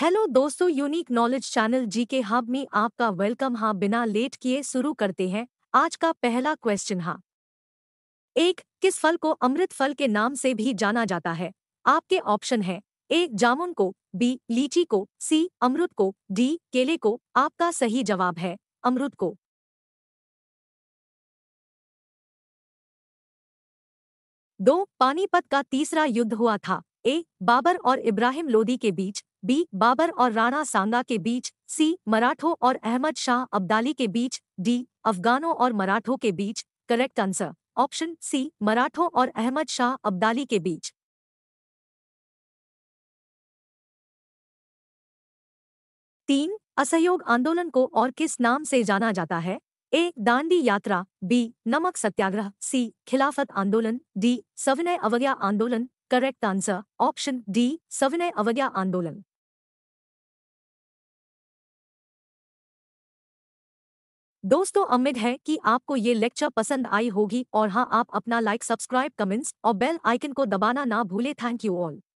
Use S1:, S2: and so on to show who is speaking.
S1: hello दोस्तों unique knowledge channel जी के hub में आपका वेलकम हाँ बिना लेट किए शुरू करते हैं आज का पहला क्वेश्चन हाँ एक किस फल को अमृत फल के नाम से भी जाना जाता है आपके ऑप्शन है ए जामुन को बी लीची को सी अमृत को डी केले को आपका सही जवाब है अमृत को दो पानीपत का तीसरा युद्ध हुआ था ए बाबर और इब्राहिम लोदी के बीच बी बाबर और राणा सांगा के बीच सी मराठों और अहमद शाह अब्दाली के बीच डी अफगानों और मराठों के बीच करेक्ट आंसर ऑप्शन सी मराठों और अहमद
S2: शाह अब्दाली के बीच
S1: तीन असहयोग आंदोलन को और किस नाम से जाना जाता है ए दांडी यात्रा बी नमक सत्याग्रह सी खिलाफत आंदोलन डी सविनय अवज्ञा आंदोलन करेक्ट आंसर ऑप्शन डी सविनय अवज्ञा आंदोलन दोस्तों उम्मीद है कि आपको ये लेक्चर पसंद आई होगी और हाँ आप अपना लाइक सब्सक्राइब कमेंट्स और बेल आइकन को दबाना ना भूले थैंक यू ऑल